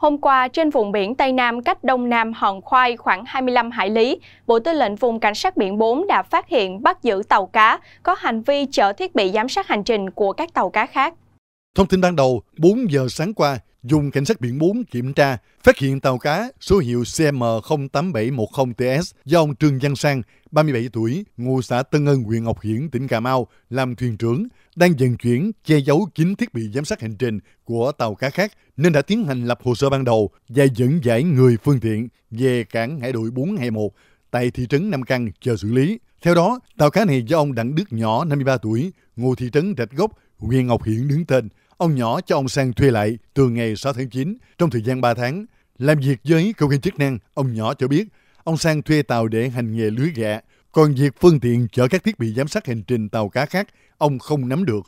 Hôm qua, trên vùng biển Tây Nam cách Đông Nam Hòn Khoai khoảng 25 hải lý, Bộ Tư lệnh Vùng Cảnh sát Biển 4 đã phát hiện bắt giữ tàu cá có hành vi chở thiết bị giám sát hành trình của các tàu cá khác. Thông tin ban đầu, 4 giờ sáng qua, dùng cảnh sát biển 4 kiểm tra, phát hiện tàu cá số hiệu CM08710TS do ông Trương Văn Sang, 37 tuổi, ngụ xã Tân Ân, huyện Ngọc Hiển, tỉnh Cà Mau, làm thuyền trưởng, đang vận chuyển che giấu kín thiết bị giám sát hành trình của tàu cá khác nên đã tiến hành lập hồ sơ ban đầu và dẫn giải người phương tiện về cảng hải đội 421 tại thị trấn Nam Căn chờ xử lý. Theo đó, tàu cá này do ông Đặng Đức Nhỏ, 53 tuổi, ngụ thị trấn Rạch Gốc, huyện Ngọc Hiển đứng tên. Ông nhỏ cho ông Sang thuê lại từ ngày 6 tháng 9 trong thời gian 3 tháng. Làm việc với cơ quan chức năng, ông nhỏ cho biết ông Sang thuê tàu để hành nghề lưới gạ. Còn việc phương tiện chở các thiết bị giám sát hành trình tàu cá khác, ông không nắm được.